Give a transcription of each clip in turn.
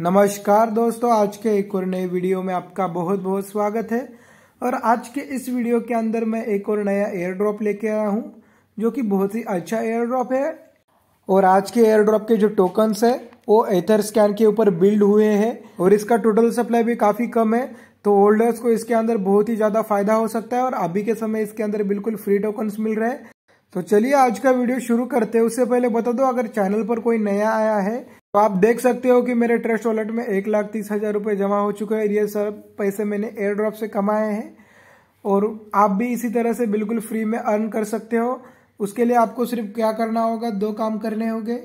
नमस्कार दोस्तों आज के एक और नए वीडियो में आपका बहुत बहुत स्वागत है और आज के इस वीडियो के अंदर मैं एक और नया एयर ड्रॉप लेके आया हूँ जो कि बहुत ही अच्छा एयर ड्रॉप है और आज के एयर ड्रॉप के जो टोकन्स है वो एथर स्कैन के ऊपर बिल्ड हुए हैं और इसका टोटल सप्लाई भी काफ़ी कम है तो होल्डर्स को इसके अंदर बहुत ही ज़्यादा फायदा हो सकता है और अभी के समय इसके अंदर बिल्कुल फ्री टोकन्स मिल रहे हैं तो चलिए आज का वीडियो शुरू करते हैं उससे पहले बता दो अगर चैनल पर कोई नया आया है तो आप देख सकते हो कि मेरे ट्रस्ट वॉलेट में एक लाख तीस हज़ार रुपये जमा हो चुके हैं ये सब पैसे मैंने एयर ड्रॉप से कमाए हैं और आप भी इसी तरह से बिल्कुल फ्री में अर्न कर सकते हो उसके लिए आपको सिर्फ क्या करना होगा दो काम करने होंगे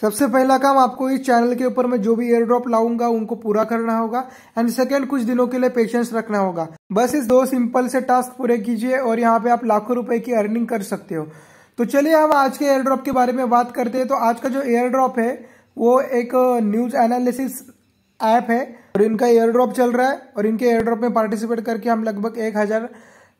सबसे पहला काम आपको इस चैनल के ऊपर मैं जो भी एयर ड्रॉप लाऊंगा उनको पूरा करना होगा एंड सेकेंड कुछ दिनों के लिए पेशेंस रखना होगा बस इस दो सिंपल से टास्क पूरे कीजिए और यहाँ पे आप लाखों रुपए की अर्निंग कर सकते हो तो चलिए हम आज के एयर ड्रॉप के बारे में बात करते हैं तो आज का जो एयर ड्रॉप है वो एक न्यूज़ एनालिसिस ऐप है और इनका एयर ड्रॉप चल रहा है और इनके एयर ड्रॉप में पार्टिसिपेट करके हम लगभग एक हज़ार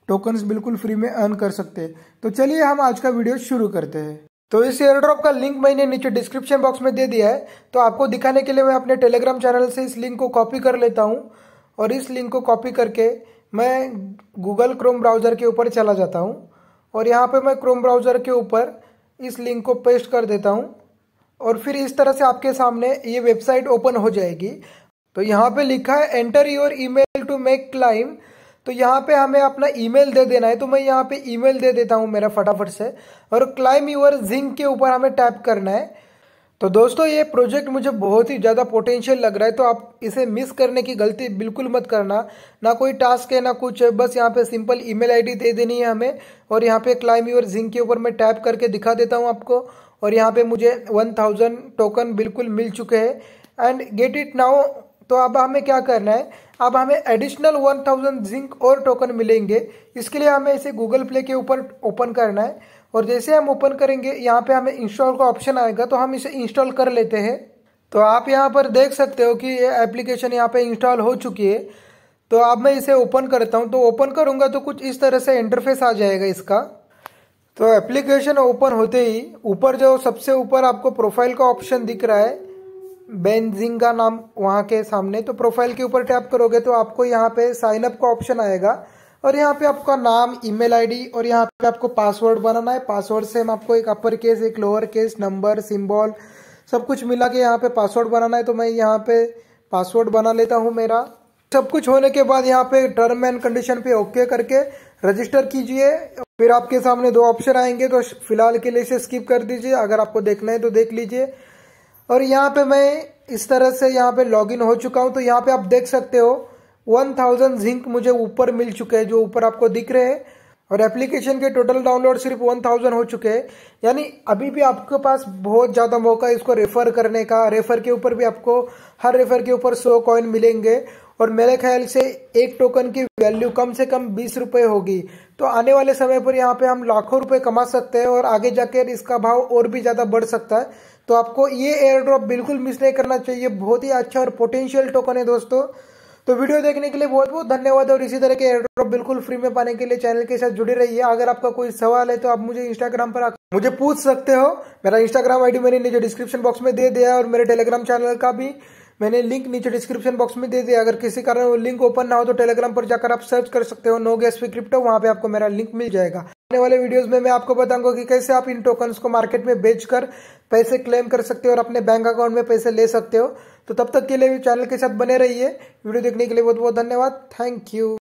टोकन्स बिल्कुल फ्री में अर्न कर सकते हैं तो चलिए हम आज का वीडियो शुरू करते हैं तो इस एयर ड्रॉप का लिंक मैंने नीचे डिस्क्रिप्शन बॉक्स में दे दिया है तो आपको दिखाने के लिए मैं अपने टेलीग्राम चैनल से इस लिंक को कॉपी कर लेता हूँ और इस लिंक को कॉपी करके मैं गूगल क्रोम ब्राउज़र के ऊपर चला जाता हूँ और यहाँ पर मैं क्रोम ब्राउज़र के ऊपर इस लिंक को पेस्ट कर देता हूँ और फिर इस तरह से आपके सामने ये वेबसाइट ओपन हो जाएगी तो यहाँ पे लिखा है enter your email to make claim तो यहाँ पे हमें अपना ईमेल दे देना है तो मैं यहाँ पे ईमेल दे देता हूँ मेरा फटाफट से और क्लाइम यूर जिंक के ऊपर हमें टैप करना है तो दोस्तों ये प्रोजेक्ट मुझे बहुत ही ज़्यादा पोटेंशियल लग रहा है तो आप इसे मिस करने की गलती बिल्कुल मत करना ना कोई टास्क है ना कुछ है बस यहाँ पे सिंपल ईमेल आईडी दे देनी है हमें और यहाँ पे क्लाइम यूर जिंक के ऊपर मैं टैप करके दिखा देता हूँ आपको और यहाँ पे मुझे वन थाउजेंड टोकन बिल्कुल मिल चुके हैं एंड गेट इट नाउ तो अब हमें क्या करना है अब हमें एडिशनल वन थाउजेंड जिंक और टोकन मिलेंगे इसके लिए हमें इसे गूगल प्ले के ऊपर ओपन करना है और जैसे हम ओपन करेंगे यहाँ पे हमें इंस्टॉल का ऑप्शन आएगा तो हम इसे इंस्टॉल कर लेते हैं तो आप यहाँ पर देख सकते हो कि ये एप्लीकेशन यहाँ पर इंस्टॉल हो चुकी है तो अब मैं इसे ओपन करता हूँ तो ओपन करूँगा तो कुछ इस तरह से इंटरफेस आ जाएगा इसका तो एप्लीकेशन ओपन होते ही ऊपर जो सबसे ऊपर आपको प्रोफाइल का ऑप्शन दिख रहा है बेनजिंग का नाम वहाँ के सामने तो प्रोफाइल के ऊपर टैप करोगे तो आपको यहाँ पे साइन अप का ऑप्शन आएगा और यहाँ पे आपका नाम ईमेल आईडी और यहाँ पे आपको पासवर्ड बनाना है पासवर्ड से हम आपको एक अपर केस एक लोअर केस नंबर सिम्बॉल सब कुछ मिला के यहाँ पे पासवर्ड बनाना है तो मैं यहाँ पे पासवर्ड बना लेता हूँ मेरा सब कुछ होने के बाद यहाँ पे टर्म एंड कंडीशन पे ओके करके रजिस्टर कीजिए फिर आपके सामने दो ऑप्शन आएंगे तो फिलहाल के लिए इसे स्किप कर दीजिए अगर आपको देखना है तो देख लीजिए और यहाँ पे मैं इस तरह से यहाँ पे लॉगिन हो चुका हूँ तो यहाँ पे आप देख सकते हो 1000 जिंक मुझे ऊपर मिल चुके हैं जो ऊपर आपको दिख रहे हैं और एप्लीकेशन के टोटल डाउनलोड सिर्फ 1000 हो चुके हैं यानी अभी भी आपके पास बहुत ज़्यादा मौका है इसको रेफर करने का रेफर के ऊपर भी आपको हर रेफर के ऊपर सौ कॉइन मिलेंगे और मेरे ख्याल से एक टोकन की वैल्यू कम से कम बीस रुपये होगी तो आने वाले समय पर यहाँ पे हम लाखों रुपए कमा सकते हैं और आगे जाकर इसका भाव और भी ज़्यादा बढ़ सकता है तो आपको ये एयर ड्रॉप बिल्कुल मिस नहीं करना चाहिए बहुत ही अच्छा और पोटेंशियल टोकन है दोस्तों तो वीडियो देखने के लिए बहुत बहुत धन्यवाद और इसी तरह के एयर ड्रॉप बिल्कुल फ्री में पाने के लिए चैनल के साथ जुड़े रहिए अगर आपका कोई सवाल है तो आप मुझे इंस्टाग्राम पर मुझे पूछ सकते हो मेरा इंस्टाग्राम आईडी मैंने नीचे डिस्क्रिप्शन बॉक्स में दे दिया और मेरे टेलीग्राम चैनल का भी मैंने लिंक नीचे डिस्क्रिप्शन बॉक्स में दे दिया अगर किसी कारण वो लिंक ओपन ना हो तो टेलीग्राम पर जाकर आप सर्च कर सकते हो नो गैस फी क्रिप्टो वहाँ पे आपको मेरा लिंक मिल जाएगा आने वाले वीडियोस में मैं आपको बताऊंगा कि कैसे आप इन टोकन्स को मार्केट में बेचकर पैसे क्लेम कर सकते हो और अपने बैंक अकाउंट में पैसे ले सकते हो तो तब तक के लिए चैनल के साथ बने रहिए वीडियो देखने के लिए बहुत बहुत धन्यवाद थैंक यू